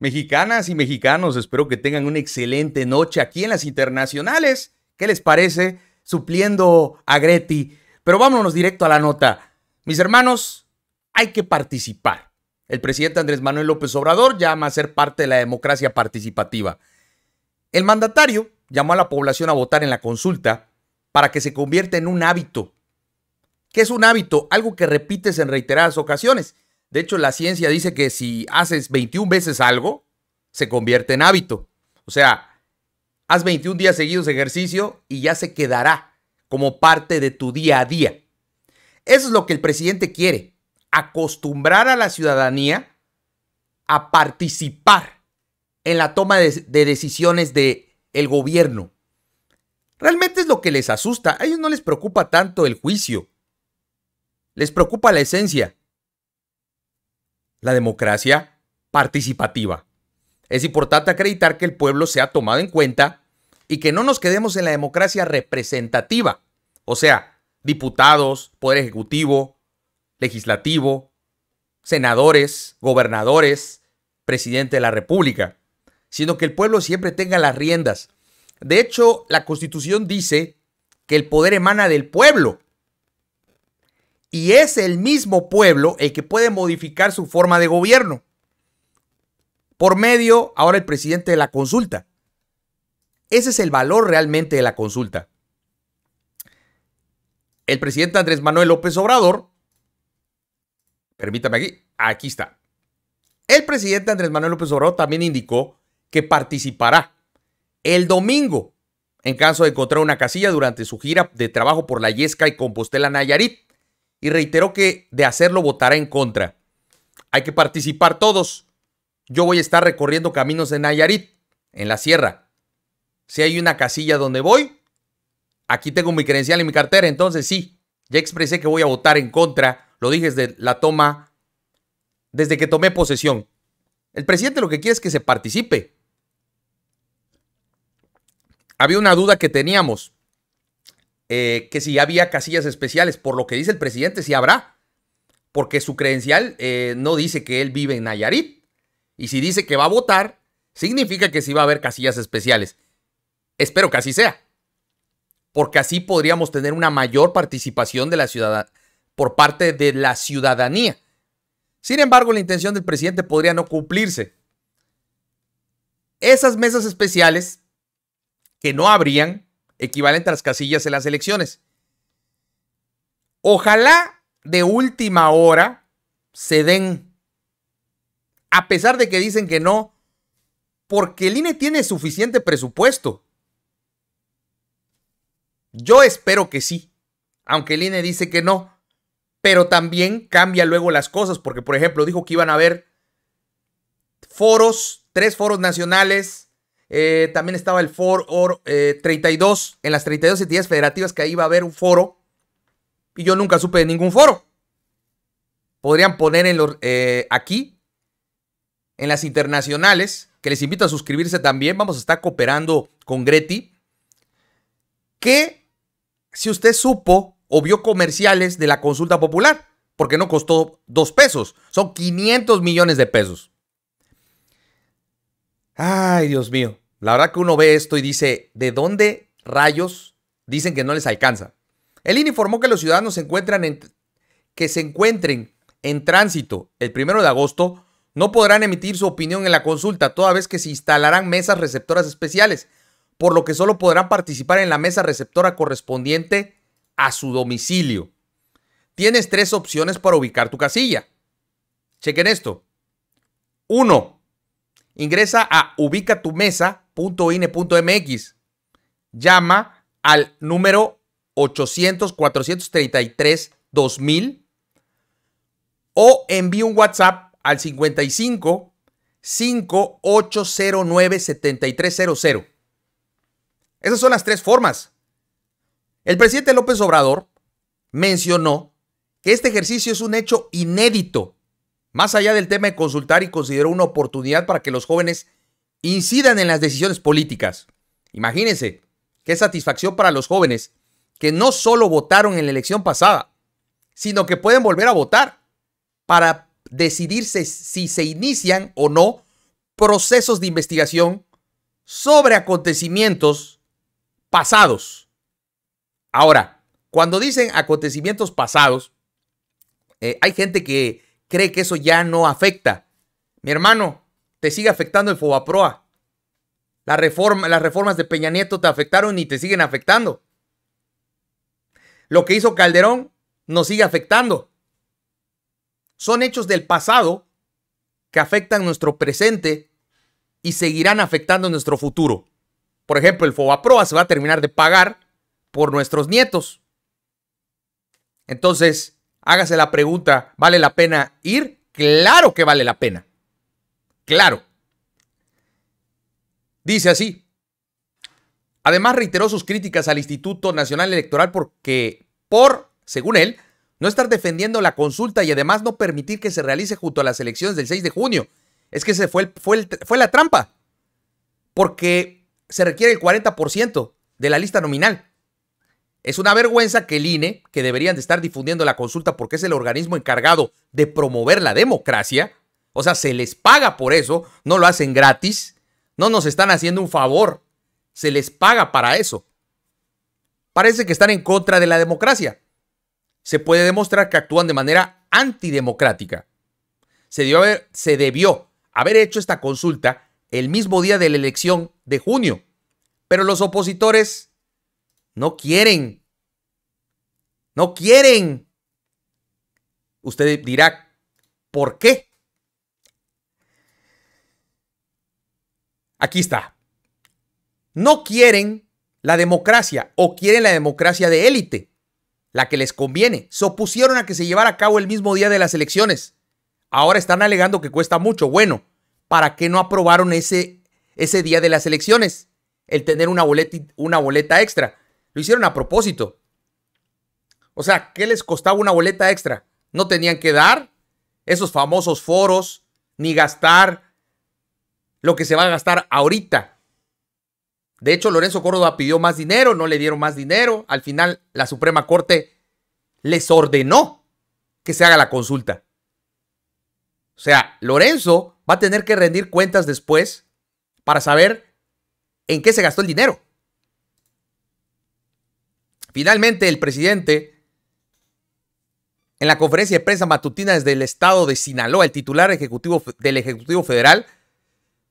Mexicanas y mexicanos, espero que tengan una excelente noche aquí en las internacionales. ¿Qué les parece? Supliendo a Greti. Pero vámonos directo a la nota. Mis hermanos, hay que participar. El presidente Andrés Manuel López Obrador llama a ser parte de la democracia participativa. El mandatario llamó a la población a votar en la consulta para que se convierta en un hábito. ¿Qué es un hábito? Algo que repites en reiteradas ocasiones. De hecho, la ciencia dice que si haces 21 veces algo, se convierte en hábito. O sea, haz 21 días seguidos ejercicio y ya se quedará como parte de tu día a día. Eso es lo que el presidente quiere, acostumbrar a la ciudadanía a participar en la toma de, decisiones del el gobierno. Realmente es lo que les asusta, a ellos no les preocupa tanto el juicio, les preocupa la esencia la democracia participativa. Es importante acreditar que el pueblo sea tomado en cuenta y que no nos quedemos en la democracia representativa, o sea, diputados, poder ejecutivo, legislativo, senadores, gobernadores, presidente de la República, sino que el pueblo siempre tenga las riendas. De hecho, la Constitución dice que el poder emana del pueblo y es el mismo pueblo el que puede modificar su forma de gobierno por medio, ahora el presidente de la consulta. Ese es el valor realmente de la consulta. El presidente Andrés Manuel López Obrador, permítame aquí, aquí está. El presidente Andrés Manuel López Obrador también indicó que participará el domingo en caso de encontrar una casilla durante su gira de trabajo por la Yesca y Compostela Nayarit y reitero que de hacerlo votará en contra. Hay que participar todos. Yo voy a estar recorriendo caminos de Nayarit, en la sierra. Si hay una casilla donde voy, aquí tengo mi credencial y mi cartera, entonces sí, ya expresé que voy a votar en contra, lo dije desde la toma, desde que tomé posesión. El presidente lo que quiere es que se participe. Había una duda que teníamos. Eh, que si había casillas especiales. Por lo que dice el presidente, sí habrá, porque su credencial eh, no dice que él vive en Nayarit. Y si dice que va a votar, significa que sí va a haber casillas especiales. Espero que así sea, porque así podríamos tener una mayor participación de la por parte de la ciudadanía. Sin embargo, la intención del presidente podría no cumplirse. Esas mesas especiales que no habrían equivalente a las casillas en las elecciones. Ojalá de última hora se den, a pesar de que dicen que no, porque el INE tiene suficiente presupuesto. Yo espero que sí, aunque el INE dice que no, pero también cambia luego las cosas, porque por ejemplo dijo que iban a haber foros, tres foros nacionales, eh, también estaba el foro 32, eh, en las 32 entidades federativas que ahí iba a haber un foro. Y yo nunca supe de ningún foro. Podrían poner en eh, aquí, en las internacionales, que les invito a suscribirse también. Vamos a estar cooperando con Greti. Que si usted supo o vio comerciales de la consulta popular, porque no costó dos pesos, son 500 millones de pesos. Ay, Dios mío. La verdad que uno ve esto y dice, ¿de dónde rayos dicen que no les alcanza? El INE informó que los ciudadanos se en, que se encuentren en tránsito el primero de agosto no podrán emitir su opinión en la consulta, toda vez que se instalarán mesas receptoras especiales, por lo que solo podrán participar en la mesa receptora correspondiente a su domicilio. Tienes tres opciones para ubicar tu casilla. Chequen esto. Uno, Ingresa a Ubica tu mesa .ine.mx. Llama al número 800-433-2000 o envía un WhatsApp al 55 5809 7300. Esas son las tres formas. El presidente López Obrador mencionó que este ejercicio es un hecho inédito, más allá del tema de consultar y consideró una oportunidad para que los jóvenes incidan en las decisiones políticas. Imagínense, qué satisfacción para los jóvenes que no solo votaron en la elección pasada, sino que pueden volver a votar para decidirse si se inician o no procesos de investigación sobre acontecimientos pasados. Ahora, cuando dicen acontecimientos pasados, eh, hay gente que cree que eso ya no afecta. Mi hermano, te sigue afectando el Fobaproa. La las reformas de Peña Nieto te afectaron y te siguen afectando. Lo que hizo Calderón nos sigue afectando. Son hechos del pasado que afectan nuestro presente y seguirán afectando nuestro futuro. Por ejemplo, el Fobaproa se va a terminar de pagar por nuestros nietos. Entonces, hágase la pregunta, ¿vale la pena ir? Claro que vale la pena claro. Dice así. Además reiteró sus críticas al Instituto Nacional Electoral porque, por, según él, no estar defendiendo la consulta y además no permitir que se realice junto a las elecciones del 6 de junio. Es que se fue, fue, fue la trampa. Porque se requiere el 40% de la lista nominal. Es una vergüenza que el INE, que deberían de estar difundiendo la consulta porque es el organismo encargado de promover la democracia, o sea, se les paga por eso, no lo hacen gratis, no nos están haciendo un favor, se les paga para eso. Parece que están en contra de la democracia. Se puede demostrar que actúan de manera antidemocrática. Se, se debió haber hecho esta consulta el mismo día de la elección de junio, pero los opositores no quieren. No quieren. Usted dirá, ¿por qué? Aquí está. No quieren la democracia o quieren la democracia de élite, la que les conviene. Se opusieron a que se llevara a cabo el mismo día de las elecciones. Ahora están alegando que cuesta mucho. Bueno, ¿para qué no aprobaron ese, ese día de las elecciones? El tener una boleta, una boleta extra. Lo hicieron a propósito. O sea, ¿qué les costaba una boleta extra? ¿No tenían que dar esos famosos foros, ni gastar lo que se va a gastar ahorita. De hecho, Lorenzo Córdoba pidió más dinero, no le dieron más dinero. Al final, la Suprema Corte les ordenó que se haga la consulta. O sea, Lorenzo va a tener que rendir cuentas después para saber en qué se gastó el dinero. Finalmente, el presidente, en la conferencia de prensa matutina desde el estado de Sinaloa, el titular ejecutivo del Ejecutivo Federal,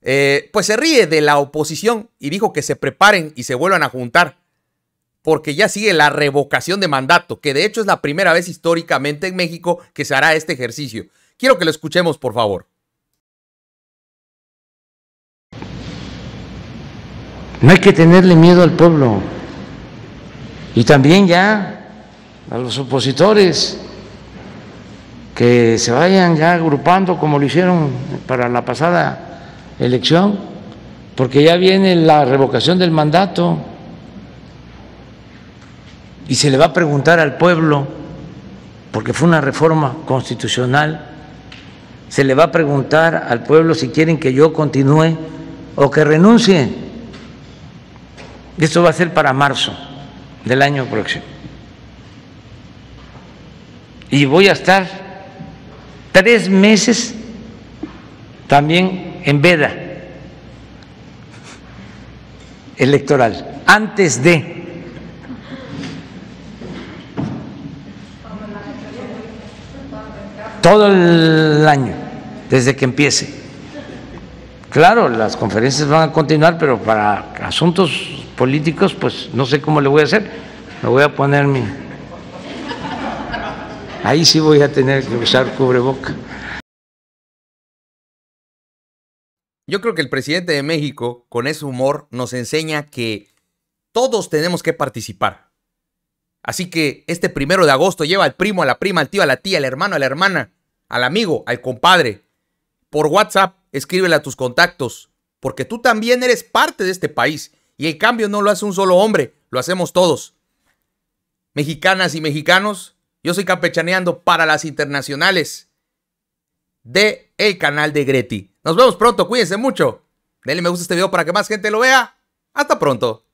eh, pues se ríe de la oposición y dijo que se preparen y se vuelvan a juntar, porque ya sigue la revocación de mandato, que de hecho es la primera vez históricamente en México que se hará este ejercicio. Quiero que lo escuchemos, por favor. No hay que tenerle miedo al pueblo y también ya a los opositores que se vayan ya agrupando como lo hicieron para la pasada elección, porque ya viene la revocación del mandato y se le va a preguntar al pueblo, porque fue una reforma constitucional, se le va a preguntar al pueblo si quieren que yo continúe o que renuncie. Esto va a ser para marzo del año próximo. Y voy a estar tres meses también en veda electoral, antes de... Todo el año, desde que empiece. Claro, las conferencias van a continuar, pero para asuntos políticos, pues no sé cómo le voy a hacer. Me voy a poner mi... Ahí sí voy a tener que usar cubreboca. Yo creo que el presidente de México, con ese humor, nos enseña que todos tenemos que participar. Así que este primero de agosto lleva al primo, a la prima, al tío, a la tía, al hermano, a la hermana, al amigo, al compadre. Por WhatsApp, escríbele a tus contactos, porque tú también eres parte de este país. Y el cambio no lo hace un solo hombre, lo hacemos todos. Mexicanas y mexicanos, yo soy campechaneando para las internacionales de el canal de Greti. Nos vemos pronto, cuídense mucho. Denle me gusta a este video para que más gente lo vea. Hasta pronto.